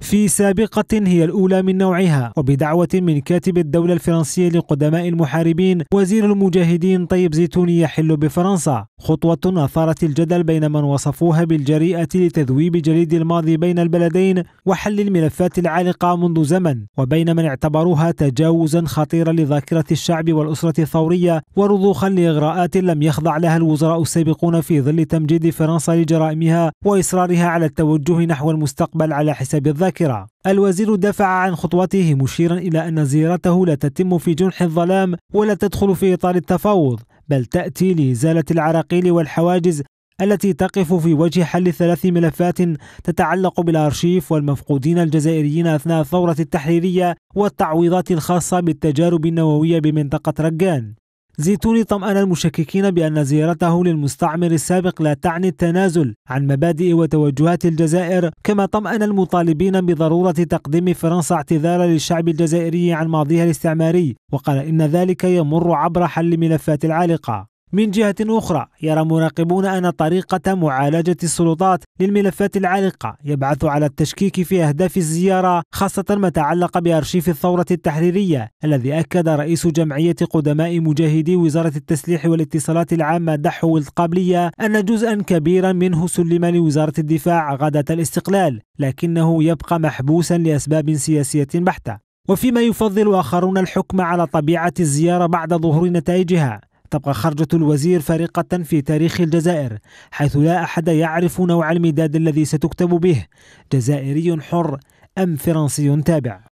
في سابقة هي الأولى من نوعها وبدعوة من كاتب الدولة الفرنسية لقدماء المحاربين وزير المجاهدين طيب زيتوني يحل بفرنسا خطوة أثارت الجدل بين من وصفوها بالجريئة لتذويب جليد الماضي بين البلدين وحل الملفات العالقة منذ زمن وبين من اعتبروها تجاوزا خطيرا لذاكرة الشعب والأسرة الثورية ورضوخا لإغراءات لم يخضع لها الوزراء السابقون في ظل تمجيد فرنسا لجرائمها وإصرارها على التوجه نحو المستقبل على حساب الذات الذاكرة الوزير دافع عن خطوته مشيرا إلى أن زيارته لا تتم في جنح الظلام ولا تدخل في إطار التفاوض بل تأتي لإزالة العراقيل والحواجز التي تقف في وجه حل ثلاث ملفات تتعلق بالارشيف والمفقودين الجزائريين اثناء الثوره التحريريه والتعويضات الخاصه بالتجارب النوويه بمنطقه رجان زيتوني طمأن المشككين بأن زيارته للمستعمر السابق لا تعني التنازل عن مبادئ وتوجهات الجزائر كما طمأن المطالبين بضرورة تقديم فرنسا اعتذارا للشعب الجزائري عن ماضيها الاستعماري وقال إن ذلك يمر عبر حل ملفات العالقة من جهة أخرى يرى مراقبون أن طريقة معالجة السلطات للملفات العالقة يبعث على التشكيك في أهداف الزيارة خاصة ما تعلق بأرشيف الثورة التحريرية الذي أكد رئيس جمعية قدماء مجاهدي وزارة التسليح والاتصالات العامة دحو القابلية أن جزءا كبيرا منه سلم لوزارة الدفاع غدة الاستقلال لكنه يبقى محبوسا لأسباب سياسية بحتة وفيما يفضل آخرون الحكم على طبيعة الزيارة بعد ظهور نتائجها تبقى خرجة الوزير فارقة في تاريخ الجزائر حيث لا أحد يعرف نوع المداد الذي ستكتب به جزائري حر أم فرنسي تابع